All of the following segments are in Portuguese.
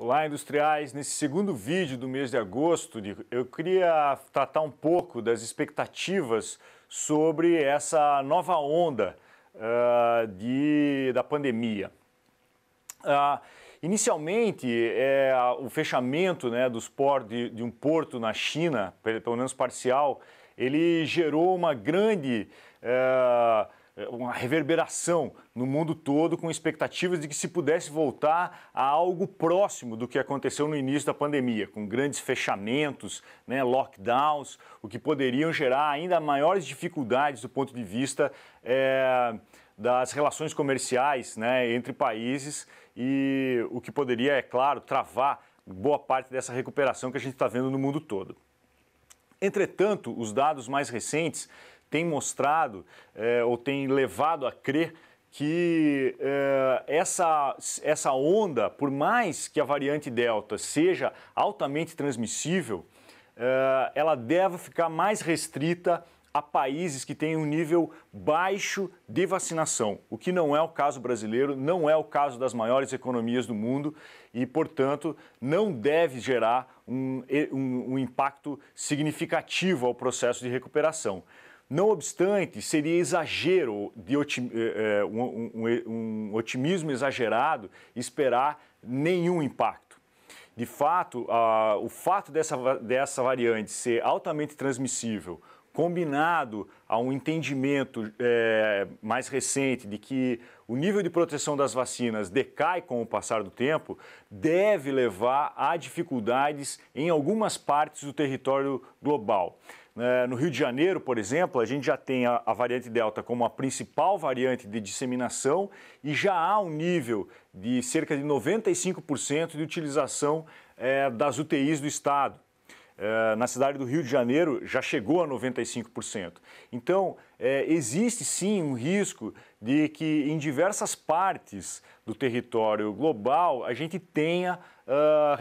Olá, industriais! Nesse segundo vídeo do mês de agosto, eu queria tratar um pouco das expectativas sobre essa nova onda uh, de, da pandemia. Uh, inicialmente, é, o fechamento né, dos por, de, de um porto na China, pelo menos parcial, ele gerou uma grande. Uh, é, uma reverberação no mundo todo com expectativas de que se pudesse voltar a algo próximo do que aconteceu no início da pandemia, com grandes fechamentos, né, lockdowns, o que poderiam gerar ainda maiores dificuldades do ponto de vista é, das relações comerciais né, entre países e o que poderia, é claro, travar boa parte dessa recuperação que a gente está vendo no mundo todo. Entretanto, os dados mais recentes tem mostrado é, ou tem levado a crer que é, essa, essa onda, por mais que a variante Delta seja altamente transmissível, é, ela deve ficar mais restrita a países que têm um nível baixo de vacinação, o que não é o caso brasileiro, não é o caso das maiores economias do mundo e, portanto, não deve gerar um, um, um impacto significativo ao processo de recuperação. Não obstante, seria exagero, de otim, eh, eh um, um, eh, um otimismo exagerado, esperar nenhum impacto. De fato, o fato dessa, dessa variante ser altamente transmissível, combinado a um entendimento é, mais recente de que o nível de proteção das vacinas decai com o passar do tempo, deve levar a dificuldades em algumas partes do território global. É, no Rio de Janeiro, por exemplo, a gente já tem a, a variante Delta como a principal variante de disseminação e já há um nível de cerca de 95% de utilização é, das UTIs do estado. Eh, na cidade do Rio de Janeiro já chegou a 95%. Então, eh, existe sim um risco de que em diversas partes do território global a gente tenha ah,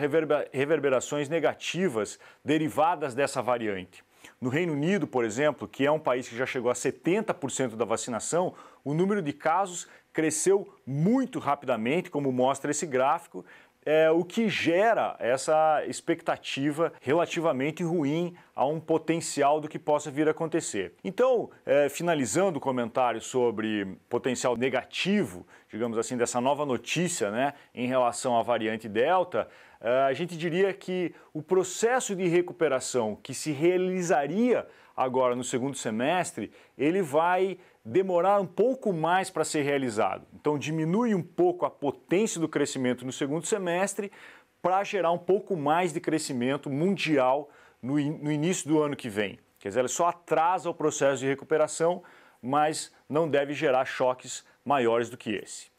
reverberações negativas derivadas dessa variante. No Reino Unido, por exemplo, que é um país que já chegou a 70% da vacinação, o número de casos cresceu muito rapidamente, como mostra esse gráfico, é, o que gera essa expectativa relativamente ruim a um potencial do que possa vir a acontecer. Então, é, finalizando o comentário sobre potencial negativo, digamos assim, dessa nova notícia né, em relação à variante Delta, ah, a gente diria que o processo de recuperação que se realizaria agora no segundo semestre, ele vai demorar um pouco mais para ser realizado. Então diminui um pouco a potência do crescimento no segundo semestre para gerar um pouco mais de crescimento mundial no, in no início do ano que vem. Quer dizer, ela só atrasa o processo de recuperação, mas não deve gerar choques maiores do que esse.